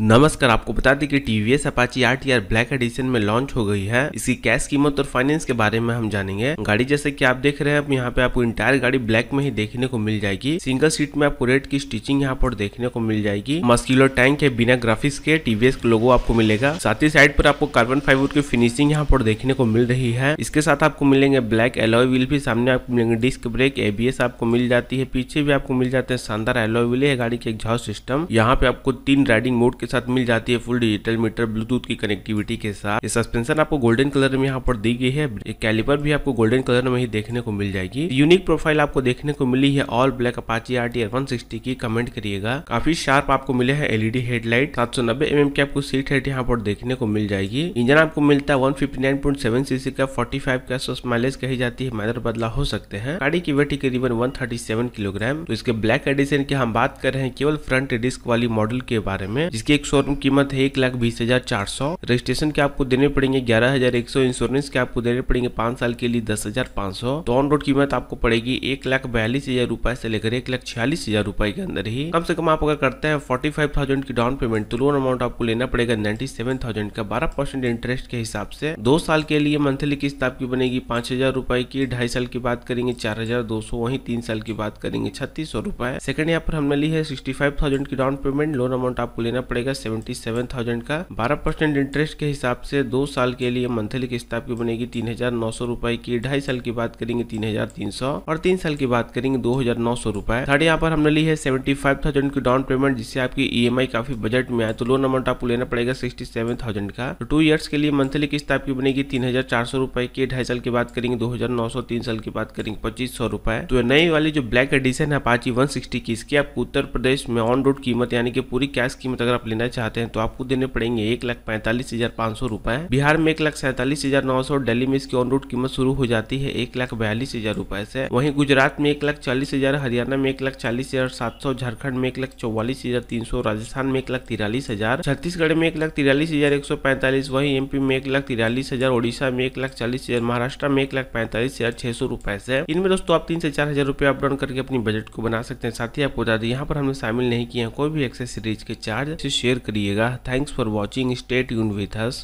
नमस्कार आपको बता दें कि TVS Apache R T R black edition में लॉन्च हो गई है इसकी कैश कीमत और फाइनेंस के बारे में हम जानेंगे गाड़ी जैसे कि आप देख रहे हैं अब यहाँ पे आपको इंटायर गाड़ी ब्लैक में ही देखने को मिल जाएगी सिंगल सीट में आपको रेड की स्टिचिंग यहाँ पर देखने को मिल जाएगी मस्किलो टैंक है बिना ग्राफिक्स के टीवीएस लोगो आपको मिलेगा साथ ही साइड पर आपको कार्बन फाइबर की फिनिशिंग यहाँ पर देखने को मिल रही है इसके साथ आपको मिलेंगे ब्लैक एलोय व्हील भी सामने आपको मिलेंगे डिस्क ब्रेक एबीएस आपको मिल जाती है पीछे भी आपको मिल जाते हैं शानदार एलोय व्हील है गाड़ी के एग्जॉस्ट सिस्टम यहाँ पे आपको तीन राइडिंग मोड के साथ मिल जाती है फुल डिजिटल मीटर ब्लूटूथ की कनेक्टिविटी के साथ ये सस्पेंशन आपको गोल्डन कलर में यहाँ पर दी गई है एक कैलिपर भी आपको गोल्डन कलर में ही देखने को मिल जाएगी यूनिक प्रोफाइल आपको देखने को मिली है all black Apache R T की कमेंट करिएगा काफी शार्प आपको मिले है एलईडी हेडलाइट सात सौ नब्बे एम mm की आपको सीट हेड यहाँ पर देखने को मिल जाएगी इंजन आपको मिलता है वन सीसी का फोर्टी फाइव का माइलेज कही जाती है मैनर बदला हो सकते हैं गाड़ी की वेटी करीबन वन थर्टी सेवन किलोग्राम तो इसके ब्लैक एडिशन की हम बात कर रहे हैं केवल फ्रंट डिस्क वाली मॉडल के बारे में जिसके एक शोरूम कीमत है एक लाख बीस हजार चार सौ रजिस्ट्रेशन के आपको देने पड़ेंगे ग्यारह हजार एक सौ इंश्योरेंस के आपको देने पड़ेंगे पांच साल के लिए दस हजार पांच सौ तो ऑन रोड कीमत आपको पड़ेगी एक लाख बयालीस हजार रूपए से लेकर एक लाख छियालीस हजार रूपए के अंदर ही कम से कम आप अगर करते हैं फोर्टी फाइव थाउजेंड की डाउन पेमेंट तो लोन अमाउंट आपको लेना पड़ेगा नाइन्टी सेवन थाउजेंड का बारह परसेंट इंटरेस्ट के हिसाब से दो साल के लिए मंथली किस्त आपकी बनेगी पांच हजार रूपए की ढाई साल की बात करेंगे चार हजार दो सौ वही तीन साल की बात करेंगे छत्तीस सौ रूपए सेकंड यहाँ पर हमने ली है सिक्सटी फाइव थाउजेंड की डाउन पेमेंट लोन अमाउंट आपको लेना पड़ेगा पड़ेगा सेवेंटी सेवन थाउजेंड का बारह परसेंट इंटरेस्ट के हिसाब से दो साल के लिए मंथली किस्त आपकी बनेगी तीन हजार नौ सौ रुपए की ढाई साल की बात करेंगे तीन हजार तीन सौ और तीन साल की बात करेंगे दो हजार नौ सौ रुपए थर्ड यहाँ पर हमने ली है सेवेंटी फाइव थाउजेंड की डाउन पेमेंट जिससे आपकी ई e काफी बजट में आए तो लोन अमाउंट आपको लेना पड़ेगा सिक्सटी सेवन थाउजेंड का टू तो ईयर्स के लिए मंथली किस्त आपकी बनेगी तीन हजार चार सौ रुपए की ढाई साल की बात करेंगे दो हजार नौ सौ तीन साल की बात करेंगे पच्चीस सौ रुपए तो नई वाली जो ब्लैक एडिशन है पाची वन सिक्सटी की इसकी आपको उत्तर प्रदेश में ऑन रोड कीमत यानी कि पूरी कैश कीमत अगर आप लेना चाहते हैं तो आपको देने पड़ेंगे एक लाख पैंतालीस हजार पाँच सौ रुपए बिहार में एक लाख सैंतालीस हजार नौ सौ डेली में इसकी ऑन रूट कीमत शुरू हो जाती है एक लाख बयालीस हजार रुपए से वही गुजरात में एक लाख चालीस हजार हरियाणा में एक लाख चालीस हजार सात सौ झारखंड में एक लाख चौवालीस हजार तीन सौ राजस्थान में एक लाख तिरालीस हजार छत्तीसगढ़ में एक लाख तिरालीस हजार एक सौ पैंतालीस वही एमपी में एक लाख तिरालीस हजार ओडिशा में एक लाख चालीस हजार महाराष्ट्र में एक लाख पैंतालीस हजार छह सौ रुपए से इनमें दोस्तों आप तीन से चार हजार रुपये अपडाउन करके अपनी बजट को बना सकते हैं साथ ही आपको बता दें यहाँ पर हमने शामिल नहीं किया कोई भी एक्सेस सीरीज के चार्ज शेयर करिएगा थैंक्स फॉर वॉचिंग स्टेट यून विथ हस